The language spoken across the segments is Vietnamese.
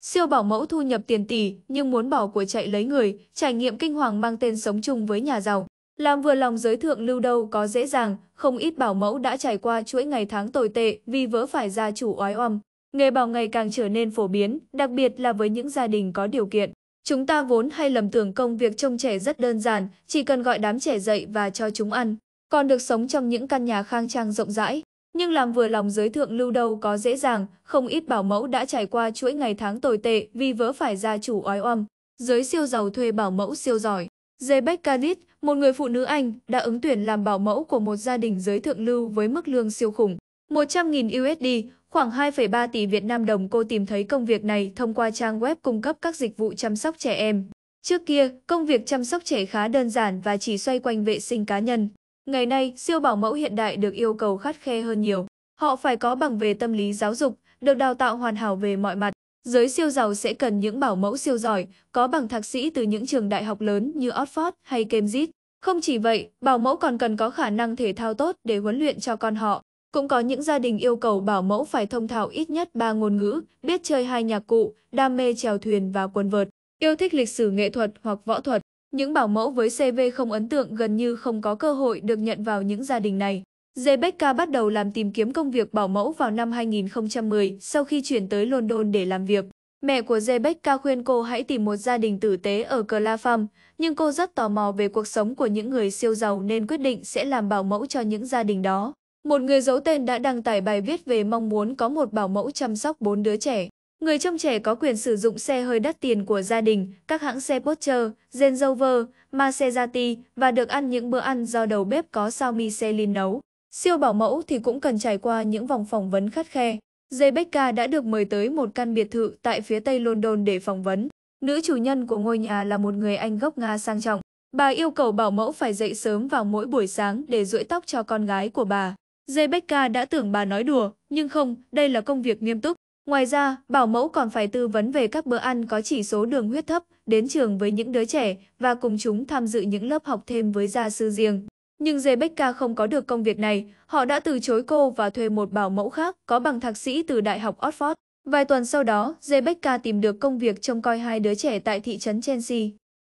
Siêu bảo mẫu thu nhập tiền tỷ nhưng muốn bỏ của chạy lấy người, trải nghiệm kinh hoàng mang tên sống chung với nhà giàu. Làm vừa lòng giới thượng lưu đâu có dễ dàng, không ít bảo mẫu đã trải qua chuỗi ngày tháng tồi tệ vì vỡ phải gia chủ oái oăm. Nghề bảo ngày càng trở nên phổ biến, đặc biệt là với những gia đình có điều kiện. Chúng ta vốn hay lầm tưởng công việc trông trẻ rất đơn giản, chỉ cần gọi đám trẻ dậy và cho chúng ăn. Còn được sống trong những căn nhà khang trang rộng rãi, nhưng làm vừa lòng giới thượng lưu đâu có dễ dàng, không ít bảo mẫu đã trải qua chuỗi ngày tháng tồi tệ vì vỡ phải gia chủ oái oăm. Giới siêu giàu thuê bảo mẫu siêu giỏi. Rebecca Dit, một người phụ nữ Anh, đã ứng tuyển làm bảo mẫu của một gia đình giới thượng lưu với mức lương siêu khủng. 100.000 USD, khoảng 2,3 tỷ Việt Nam đồng cô tìm thấy công việc này thông qua trang web cung cấp các dịch vụ chăm sóc trẻ em. Trước kia, công việc chăm sóc trẻ khá đơn giản và chỉ xoay quanh vệ sinh cá nhân. Ngày nay, siêu bảo mẫu hiện đại được yêu cầu khắt khe hơn nhiều. Họ phải có bằng về tâm lý giáo dục, được đào tạo hoàn hảo về mọi mặt. Giới siêu giàu sẽ cần những bảo mẫu siêu giỏi, có bằng thạc sĩ từ những trường đại học lớn như Oxford hay Cambridge. Không chỉ vậy, bảo mẫu còn cần có khả năng thể thao tốt để huấn luyện cho con họ. Cũng có những gia đình yêu cầu bảo mẫu phải thông thạo ít nhất 3 ngôn ngữ, biết chơi hai nhạc cụ, đam mê trèo thuyền và quần vợt, yêu thích lịch sử nghệ thuật hoặc võ thuật. Những bảo mẫu với CV không ấn tượng gần như không có cơ hội được nhận vào những gia đình này. Rebecca bắt đầu làm tìm kiếm công việc bảo mẫu vào năm 2010 sau khi chuyển tới London để làm việc. Mẹ của Rebecca khuyên cô hãy tìm một gia đình tử tế ở Clapham, nhưng cô rất tò mò về cuộc sống của những người siêu giàu nên quyết định sẽ làm bảo mẫu cho những gia đình đó. Một người giấu tên đã đăng tải bài viết về mong muốn có một bảo mẫu chăm sóc bốn đứa trẻ. Người trông trẻ có quyền sử dụng xe hơi đắt tiền của gia đình, các hãng xe Porsche, Range Rover, Maserati và được ăn những bữa ăn do đầu bếp có sao Michelin nấu. Siêu bảo mẫu thì cũng cần trải qua những vòng phỏng vấn khắt khe. Rebecca đã được mời tới một căn biệt thự tại phía tây London để phỏng vấn. Nữ chủ nhân của ngôi nhà là một người Anh gốc Nga sang trọng. Bà yêu cầu bảo mẫu phải dậy sớm vào mỗi buổi sáng để duỗi tóc cho con gái của bà. Rebecca đã tưởng bà nói đùa, nhưng không, đây là công việc nghiêm túc. Ngoài ra, bảo mẫu còn phải tư vấn về các bữa ăn có chỉ số đường huyết thấp, đến trường với những đứa trẻ và cùng chúng tham dự những lớp học thêm với gia sư riêng. Nhưng Rebecca không có được công việc này, họ đã từ chối cô và thuê một bảo mẫu khác có bằng thạc sĩ từ Đại học Oxford. Vài tuần sau đó, Rebecca tìm được công việc trông coi hai đứa trẻ tại thị trấn Chelsea.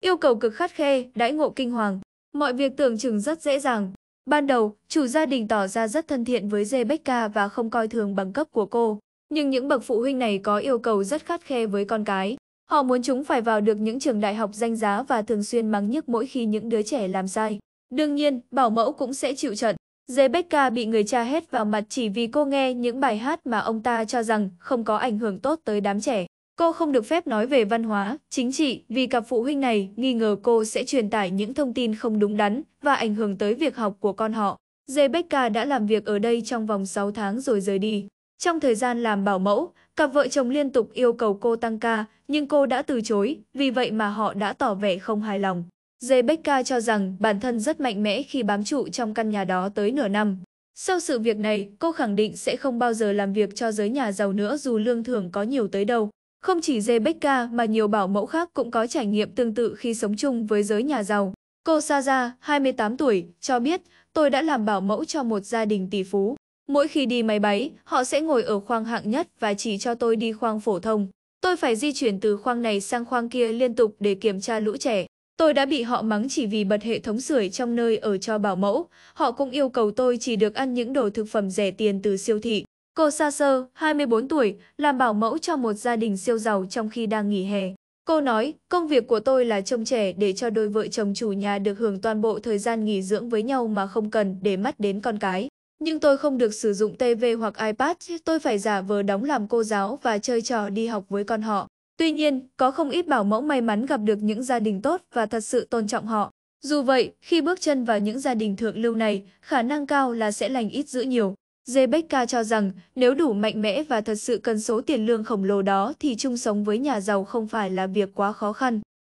Yêu cầu cực khắt khe, đãi ngộ kinh hoàng. Mọi việc tưởng chừng rất dễ dàng. Ban đầu, chủ gia đình tỏ ra rất thân thiện với Rebecca và không coi thường bằng cấp của cô. Nhưng những bậc phụ huynh này có yêu cầu rất khắt khe với con cái. Họ muốn chúng phải vào được những trường đại học danh giá và thường xuyên mắng nhức mỗi khi những đứa trẻ làm sai. Đương nhiên, bảo mẫu cũng sẽ chịu trận. Rebecca bị người cha hét vào mặt chỉ vì cô nghe những bài hát mà ông ta cho rằng không có ảnh hưởng tốt tới đám trẻ. Cô không được phép nói về văn hóa, chính trị vì cặp phụ huynh này nghi ngờ cô sẽ truyền tải những thông tin không đúng đắn và ảnh hưởng tới việc học của con họ. Rebecca đã làm việc ở đây trong vòng 6 tháng rồi rời đi. Trong thời gian làm bảo mẫu, cặp vợ chồng liên tục yêu cầu cô tăng ca, nhưng cô đã từ chối, vì vậy mà họ đã tỏ vẻ không hài lòng. Rebecca cho rằng bản thân rất mạnh mẽ khi bám trụ trong căn nhà đó tới nửa năm. Sau sự việc này, cô khẳng định sẽ không bao giờ làm việc cho giới nhà giàu nữa dù lương thưởng có nhiều tới đâu. Không chỉ Rebecca mà nhiều bảo mẫu khác cũng có trải nghiệm tương tự khi sống chung với giới nhà giàu. Cô Saza, 28 tuổi, cho biết, tôi đã làm bảo mẫu cho một gia đình tỷ phú. Mỗi khi đi máy bay, họ sẽ ngồi ở khoang hạng nhất và chỉ cho tôi đi khoang phổ thông. Tôi phải di chuyển từ khoang này sang khoang kia liên tục để kiểm tra lũ trẻ. Tôi đã bị họ mắng chỉ vì bật hệ thống sưởi trong nơi ở cho bảo mẫu. Họ cũng yêu cầu tôi chỉ được ăn những đồ thực phẩm rẻ tiền từ siêu thị. Cô Sa Sơ, 24 tuổi, làm bảo mẫu cho một gia đình siêu giàu trong khi đang nghỉ hè. Cô nói, công việc của tôi là trông trẻ để cho đôi vợ chồng chủ nhà được hưởng toàn bộ thời gian nghỉ dưỡng với nhau mà không cần để mắt đến con cái. Nhưng tôi không được sử dụng TV hoặc iPad, tôi phải giả vờ đóng làm cô giáo và chơi trò đi học với con họ. Tuy nhiên, có không ít bảo mẫu may mắn gặp được những gia đình tốt và thật sự tôn trọng họ. Dù vậy, khi bước chân vào những gia đình thượng lưu này, khả năng cao là sẽ lành ít giữ nhiều. Rebecca cho rằng nếu đủ mạnh mẽ và thật sự cần số tiền lương khổng lồ đó thì chung sống với nhà giàu không phải là việc quá khó khăn.